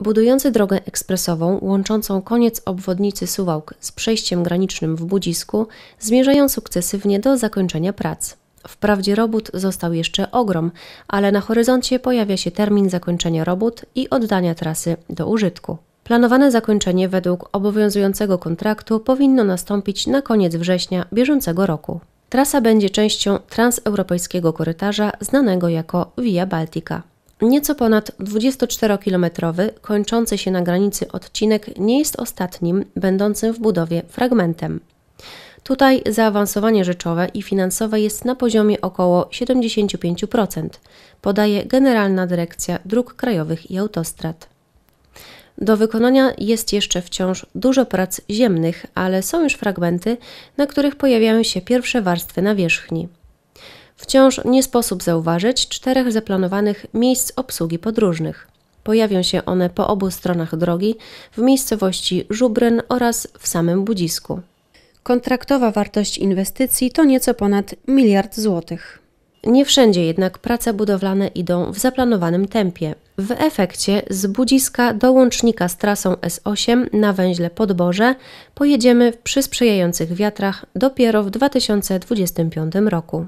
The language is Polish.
Budujący drogę ekspresową łączącą koniec obwodnicy Suwałk z przejściem granicznym w Budzisku zmierzają sukcesywnie do zakończenia prac. Wprawdzie robót został jeszcze ogrom, ale na horyzoncie pojawia się termin zakończenia robót i oddania trasy do użytku. Planowane zakończenie według obowiązującego kontraktu powinno nastąpić na koniec września bieżącego roku. Trasa będzie częścią transeuropejskiego korytarza znanego jako Via Baltica. Nieco ponad 24-kilometrowy, kończący się na granicy odcinek nie jest ostatnim, będącym w budowie fragmentem. Tutaj zaawansowanie rzeczowe i finansowe jest na poziomie około 75%, podaje Generalna Dyrekcja Dróg Krajowych i Autostrad. Do wykonania jest jeszcze wciąż dużo prac ziemnych, ale są już fragmenty, na których pojawiają się pierwsze warstwy nawierzchni wciąż nie sposób zauważyć czterech zaplanowanych miejsc obsługi podróżnych. Pojawią się one po obu stronach drogi w miejscowości Żubryn oraz w samym Budzisku. Kontraktowa wartość inwestycji to nieco ponad miliard złotych. Nie wszędzie jednak prace budowlane idą w zaplanowanym tempie. W efekcie z Budziska do łącznika z trasą S8 na węźle Podboże pojedziemy przy sprzyjających wiatrach dopiero w 2025 roku.